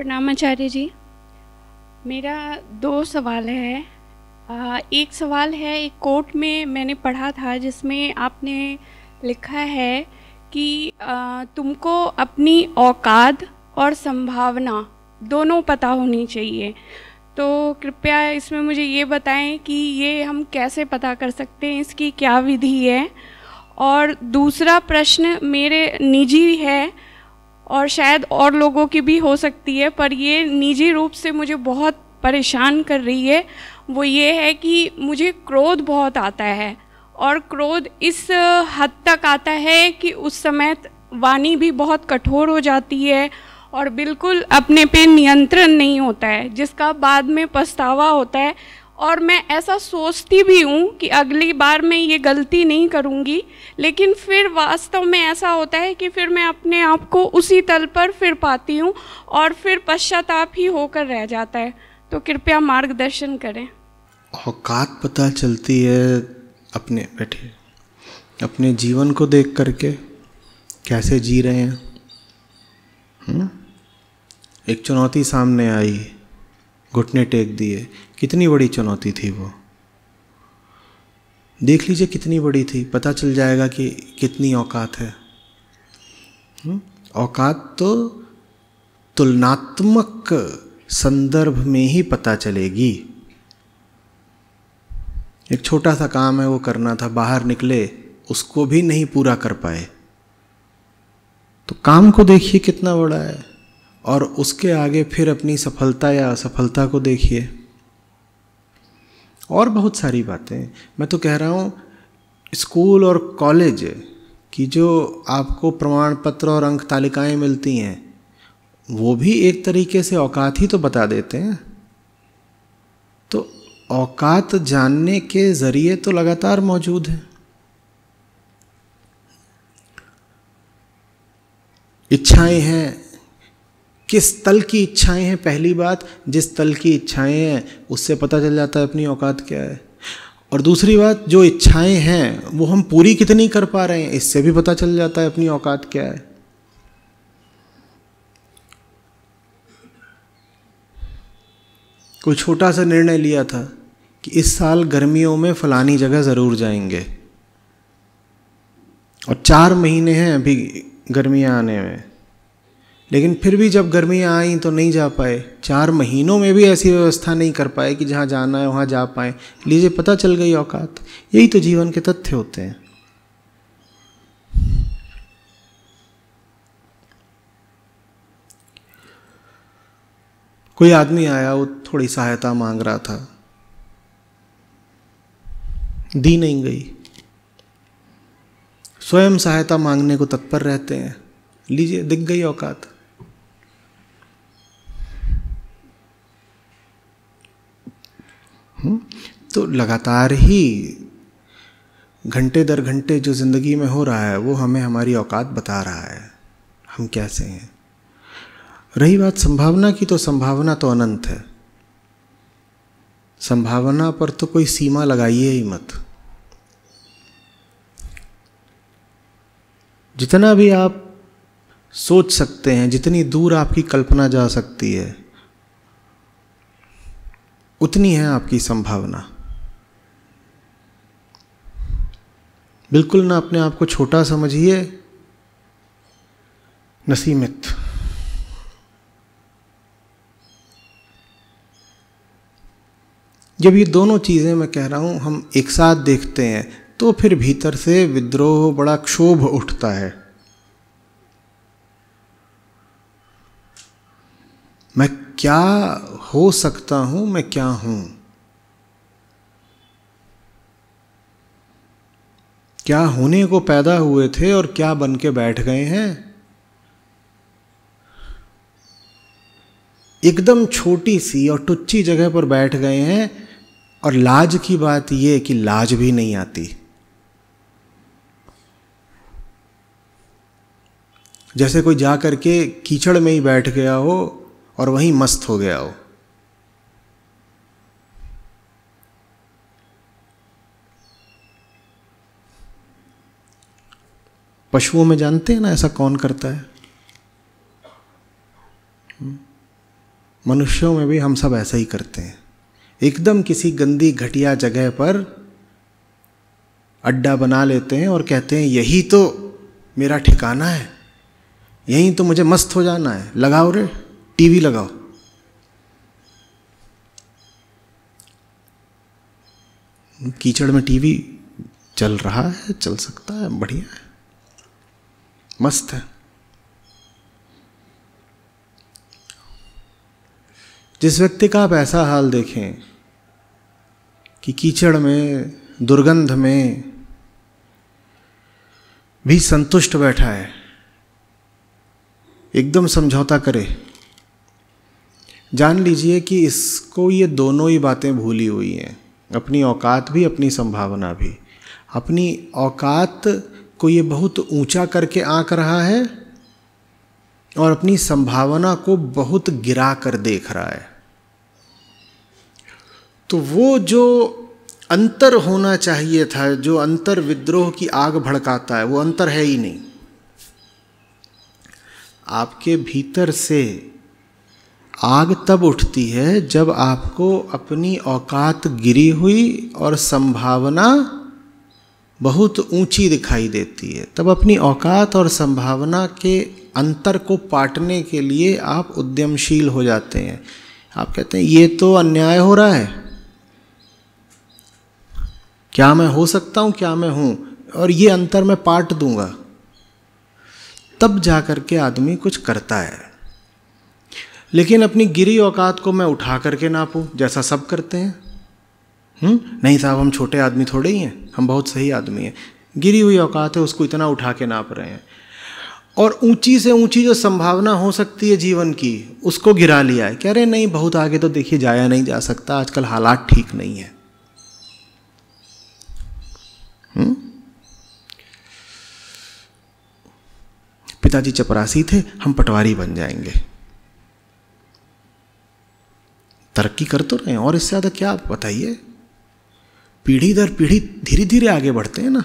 प्रणाम आचार्य जी मेरा दो सवाल है एक सवाल है एक कोर्ट में मैंने पढ़ा था जिसमें आपने लिखा है कि तुमको अपनी औकात और संभावना दोनों पता होनी चाहिए तो कृपया इसमें मुझे ये बताएं कि ये हम कैसे पता कर सकते हैं इसकी क्या विधि है और दूसरा प्रश्न मेरे निजी है और शायद और लोगों की भी हो सकती है पर ये निजी रूप से मुझे बहुत परेशान कर रही है वो ये है कि मुझे क्रोध बहुत आता है और क्रोध इस हद तक आता है कि उस समय वाणी भी बहुत कठोर हो जाती है और बिल्कुल अपने पे नियंत्रण नहीं होता है जिसका बाद में पछतावा होता है और मैं ऐसा सोचती भी हूँ कि अगली बार मैं ये गलती नहीं करूँगी लेकिन फिर वास्तव में ऐसा होता है कि फिर मैं अपने आप को उसी तल पर फिर पाती हूँ और फिर पश्चाताप ही होकर रह जाता है तो कृपया मार्गदर्शन करें औकात पता चलती है अपने बैठे अपने जीवन को देख करके कैसे जी रहे हैं हुँ? हम्म? एक चुनौती सामने आई है घुटने टेक दिए कितनी बड़ी चुनौती थी वो देख लीजिए कितनी बड़ी थी पता चल जाएगा कि कितनी औकात है हम्म, औकात तो तुलनात्मक संदर्भ में ही पता चलेगी एक छोटा सा काम है वो करना था बाहर निकले उसको भी नहीं पूरा कर पाए तो काम को देखिए कितना बड़ा है और उसके आगे फिर अपनी सफलता या असफलता को देखिए और बहुत सारी बातें मैं तो कह रहा हूँ स्कूल और कॉलेज की जो आपको प्रमाण पत्र और अंक तालिकाएं मिलती हैं वो भी एक तरीके से औकात ही तो बता देते हैं तो औकात जानने के ज़रिए तो लगातार मौजूद है इच्छाएं हैं किस तल की इच्छाएं हैं पहली बात जिस तल की इच्छाएं हैं उससे पता चल जाता है अपनी औकात क्या है और दूसरी बात जो इच्छाएं हैं वो हम पूरी कितनी कर पा रहे हैं इससे भी पता चल जाता है अपनी औकात क्या है कोई छोटा सा निर्णय लिया था कि इस साल गर्मियों में फलानी जगह ज़रूर जाएंगे और चार महीने हैं अभी गर्मियाँ आने में लेकिन फिर भी जब गर्मियाँ आई तो नहीं जा पाए चार महीनों में भी ऐसी व्यवस्था नहीं कर पाए कि जहाँ जाना है वहाँ जा पाए लीजिए पता चल गई औकात यही तो जीवन के तथ्य होते हैं कोई आदमी आया वो थोड़ी सहायता मांग रहा था दी नहीं गई स्वयं सहायता मांगने को तत्पर रहते हैं लीजिए दिख गई औकात हम्म? तो लगातार ही घंटे दर घंटे जो ज़िंदगी में हो रहा है वो हमें हमारी औकात बता रहा है हम कैसे हैं रही बात संभावना की तो संभावना तो अनंत है संभावना पर तो कोई सीमा लगाइए ही मत जितना भी आप सोच सकते हैं जितनी दूर आपकी कल्पना जा सकती है उतनी है आपकी संभावना बिल्कुल ना अपने आप को छोटा समझिए नसीमित जब ये दोनों चीज़ें मैं कह रहा हूं हम एक साथ देखते हैं तो फिर भीतर से विद्रोह बड़ा क्षोभ उठता है मैं क्या हो सकता हूं मैं क्या हूं क्या होने को पैदा हुए थे और क्या बन के बैठ गए हैं एकदम छोटी सी और टुच्ची जगह पर बैठ गए हैं और लाज की बात यह कि लाज भी नहीं आती जैसे कोई जा करके कीचड़ में ही बैठ गया हो और वहीं मस्त हो गया हो पशुओं में जानते हैं ना ऐसा कौन करता है हम्म। मनुष्यों में भी हम सब ऐसा ही करते हैं एकदम किसी गंदी घटिया जगह पर अड्डा बना लेते हैं और कहते हैं यही तो मेरा ठिकाना है यहीं तो मुझे मस्त हो जाना है लगाओ रे टीवी लगाओ कीचड़ में टीवी चल रहा है चल सकता है बढ़िया है मस्त है जिस व्यक्ति का आप ऐसा हाल देखें कि कीचड़ में दुर्गंध में भी संतुष्ट बैठा है एकदम समझौता करे जान लीजिए कि इसको ये दोनों ही बातें भूली हुई हैं अपनी औकात भी अपनी संभावना भी अपनी औकात को ये बहुत ऊंचा करके आंक रहा है और अपनी संभावना को बहुत गिरा कर देख रहा है तो वो जो अंतर होना चाहिए था जो अंतर विद्रोह की आग भड़काता है वो अंतर है ही नहीं आपके भीतर से आग तब उठती है जब आपको अपनी औकात गिरी हुई और संभावना बहुत ऊंची दिखाई देती है तब अपनी औकात और संभावना के अंतर को पाटने के लिए आप उद्यमशील हो जाते हैं आप कहते हैं ये तो अन्याय हो रहा है क्या मैं हो सकता हूँ क्या मैं हूँ और ये अंतर मैं पाट दूंगा तब जा कर के आदमी कुछ करता है लेकिन अपनी गिरी औकात को मैं उठा करके नापूँ जैसा सब करते हैं हुँ? हम्म? नहीं साहब हम छोटे आदमी थोड़े ही हैं हम बहुत सही आदमी हैं गिरी हुई औकात है उसको इतना उठा के नाप रहे हैं और ऊंची से ऊंची जो संभावना हो सकती है जीवन की उसको गिरा लिया है कह रहे नहीं बहुत आगे तो देखिए जाया नहीं जा सकता आजकल हालात ठीक नहीं है हम्म? पिताजी चपरासी थे हम पटवारी बन जाएंगे तरक्की कर तो रहे हैं और इससे ज़्यादा क्या आप बताइए पीढ़ी दर पीढ़ी धीरे धीरे आगे बढ़ते हैं ना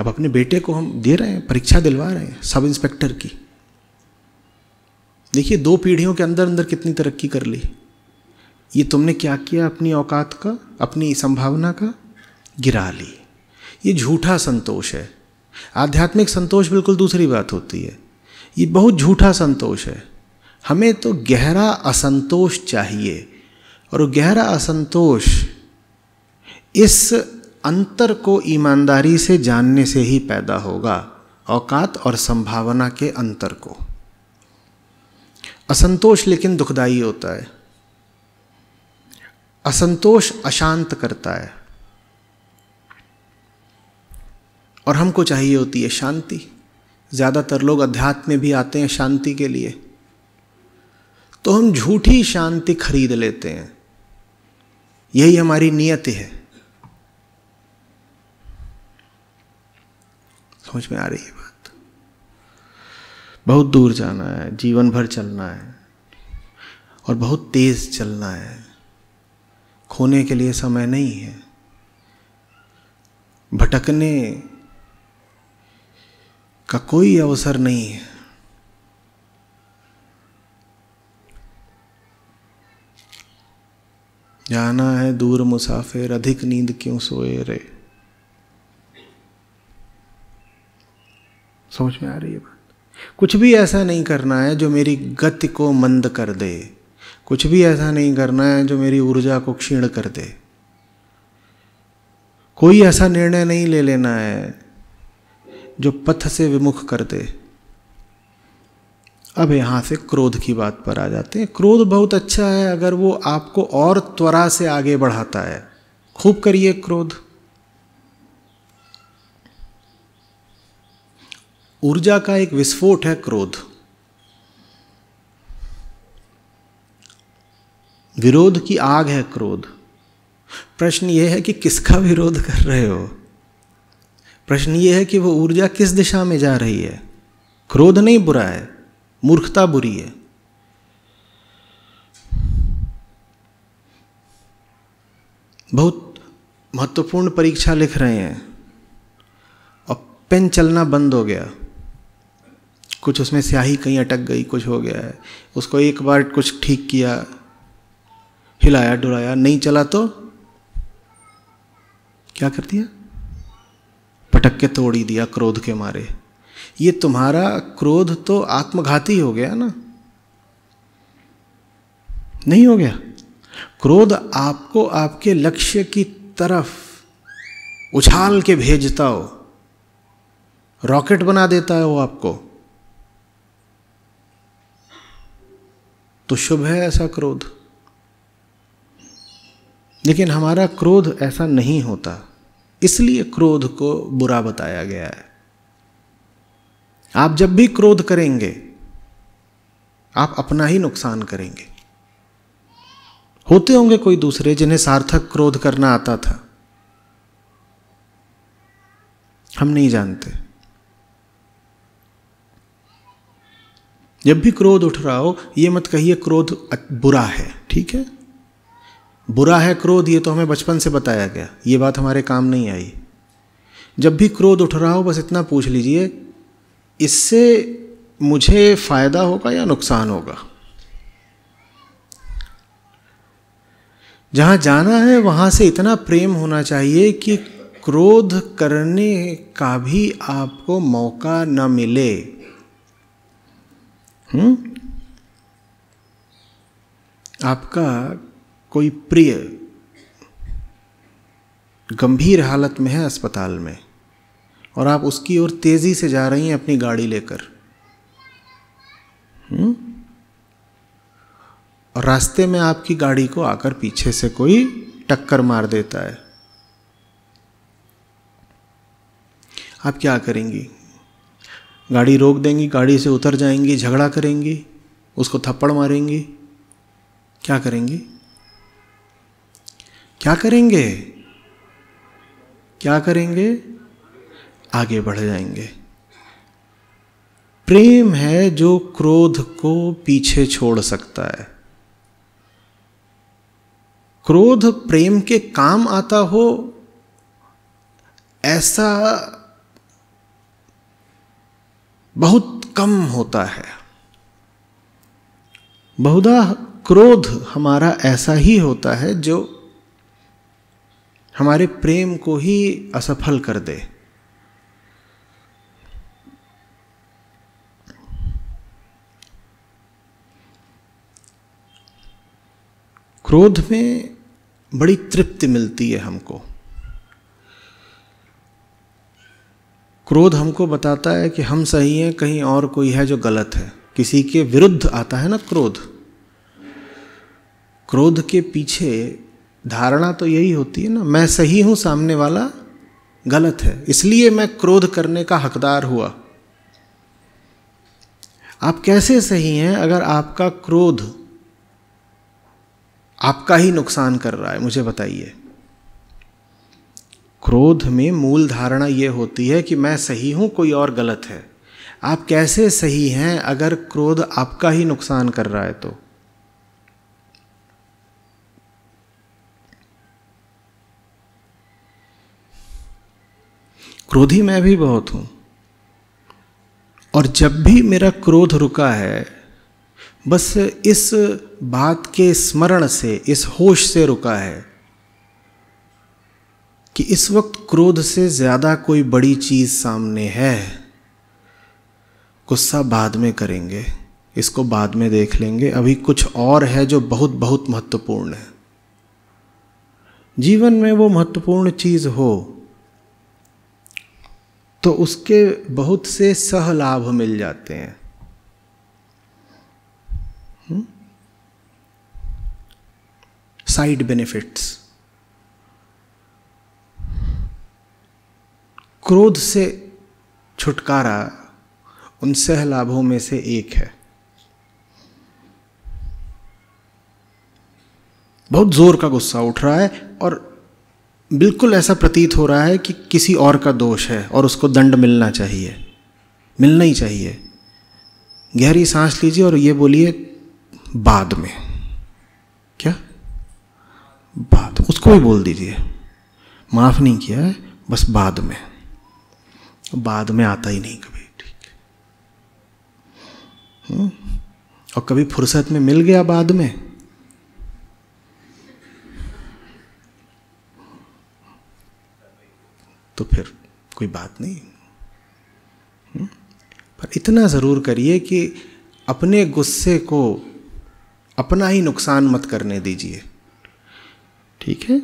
अब अपने बेटे को हम दे रहे हैं परीक्षा दिलवा रहे हैं सब इंस्पेक्टर की देखिए दो पीढ़ियों के अंदर अंदर कितनी तरक्की कर ली ये तुमने क्या किया अपनी औकात का अपनी संभावना का गिरा ली ये झूठा संतोष है आध्यात्मिक संतोष बिल्कुल दूसरी बात होती है ये बहुत झूठा संतोष है हमें तो गहरा असंतोष चाहिए और वो गहरा असंतोष इस अंतर को ईमानदारी से जानने से ही पैदा होगा औकात और संभावना के अंतर को असंतोष लेकिन दुखदाई होता है असंतोष अशांत करता है और हमको चाहिए होती है शांति ज़्यादातर लोग अध्यात्म में भी आते हैं शांति के लिए तो हम झूठी शांति खरीद लेते हैं यही हमारी नियति है समझ में आ रही है बात बहुत दूर जाना है जीवन भर चलना है और बहुत तेज चलना है खोने के लिए समय नहीं है भटकने का कोई अवसर नहीं है जाना है दूर मुसाफिर अधिक नींद क्यों सोए रे समझ में आ रही है बात कुछ भी ऐसा नहीं करना है जो मेरी गति को मंद कर दे कुछ भी ऐसा नहीं करना है जो मेरी ऊर्जा को क्षीण कर दे कोई ऐसा निर्णय नहीं ले लेना है जो पथ से विमुख कर दे अब यहां से क्रोध की बात पर आ जाते हैं क्रोध बहुत अच्छा है अगर वो आपको और त्वरा से आगे बढ़ाता है खूब करिए क्रोध ऊर्जा का एक विस्फोट है क्रोध विरोध की आग है क्रोध प्रश्न यह है कि किसका विरोध कर रहे हो प्रश्न ये है कि वो ऊर्जा किस दिशा में जा रही है क्रोध नहीं बुरा है मूर्खता बुरी है बहुत महत्वपूर्ण परीक्षा लिख रहे हैं और पेन चलना बंद हो गया कुछ उसमें स्याही कहीं अटक गई कुछ हो गया है उसको एक बार कुछ ठीक किया हिलाया डुलाया नहीं चला तो क्या कर दिया झटक के तोड़ ही दिया क्रोध के मारे ये तुम्हारा क्रोध तो आत्मघाती हो गया ना नहीं हो गया क्रोध आपको आपके लक्ष्य की तरफ उछाल के भेजता हो रॉकेट बना देता है वो आपको तो शुभ है ऐसा क्रोध लेकिन हमारा क्रोध ऐसा नहीं होता इसलिए क्रोध को बुरा बताया गया है आप जब भी क्रोध करेंगे आप अपना ही नुकसान करेंगे होते होंगे कोई दूसरे जिन्हें सार्थक क्रोध करना आता था हम नहीं जानते जब भी क्रोध उठ रहा हो यह मत कहिए क्रोध बुरा है ठीक है बुरा है क्रोध ये तो हमें बचपन से बताया गया ये बात हमारे काम नहीं आई जब भी क्रोध उठ रहा हो बस इतना पूछ लीजिए इससे मुझे फ़ायदा होगा या नुकसान होगा जहां जाना है वहां से इतना प्रेम होना चाहिए कि क्रोध करने का भी आपको मौका न मिले हुँ? हम्म? आपका कोई प्रिय गंभीर हालत में है अस्पताल में और आप उसकी ओर तेज़ी से जा रही हैं अपनी गाड़ी लेकर हम्म? और रास्ते में आपकी गाड़ी को आकर पीछे से कोई टक्कर मार देता है आप क्या करेंगी गाड़ी रोक देंगी गाड़ी से उतर जाएंगी झगड़ा करेंगी उसको थप्पड़ मारेंगी क्या करेंगी क्या करेंगे क्या करेंगे आगे बढ़ जाएंगे प्रेम है जो क्रोध को पीछे छोड़ सकता है क्रोध प्रेम के काम आता हो ऐसा बहुत कम होता है बहुधा क्रोध हमारा ऐसा ही होता है जो हमारे प्रेम को ही असफल कर दे क्रोध में बड़ी तृप्ति मिलती है हमको क्रोध हमको बताता है कि हम सही हैं कहीं और कोई है जो गलत है किसी के विरुद्ध आता है ना क्रोध क्रोध के पीछे धारणा तो यही होती है ना मैं सही हूं सामने वाला गलत है इसलिए मैं क्रोध करने का हकदार हुआ आप कैसे सही हैं अगर आपका क्रोध आपका ही नुकसान कर रहा है मुझे बताइए क्रोध में मूल धारणा यह होती है कि मैं सही हूं कोई और गलत है आप कैसे सही हैं अगर क्रोध आपका ही नुकसान कर रहा है तो क्रोधी मैं भी बहुत हूं और जब भी मेरा क्रोध रुका है बस इस बात के स्मरण से इस होश से रुका है कि इस वक्त क्रोध से ज़्यादा कोई बड़ी चीज़ सामने है गुस्सा बाद में करेंगे इसको बाद में देख लेंगे अभी कुछ और है जो बहुत बहुत महत्वपूर्ण है जीवन में वो महत्वपूर्ण चीज़ हो तो उसके बहुत से सह लाभ मिल जाते हैं साइड हम्म? बेनिफिट्स क्रोध से छुटकारा उन सह लाभों में से एक है बहुत जोर का गुस्सा उठ रहा है और बिल्कुल ऐसा प्रतीत हो रहा है कि किसी और का दोष है और उसको दंड मिलना चाहिए मिलना ही चाहिए गहरी सांस लीजिए और ये बोलिए बाद में क्या बाद उसको भी बोल दीजिए माफ़ नहीं किया है बस बाद में बाद में आता ही नहीं कभी ठीक हम्म? और कभी फुर्सत में मिल गया बाद में तो फिर कोई बात नहीं हम्म? पर इतना ज़रूर करिए कि अपने गुस्से को अपना ही नुकसान मत करने दीजिए ठीक है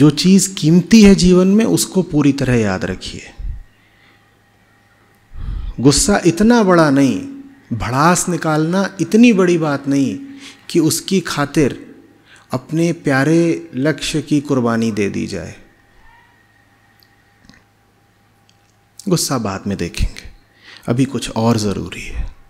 जो चीज़ कीमती है जीवन में उसको पूरी तरह याद रखिए गुस्सा इतना बड़ा नहीं भड़ास निकालना इतनी बड़ी बात नहीं कि उसकी खातिर अपने प्यारे लक्ष्य की कुर्बानी दे दी जाए गुस्सा बाद में देखेंगे अभी कुछ और ज़रूरी है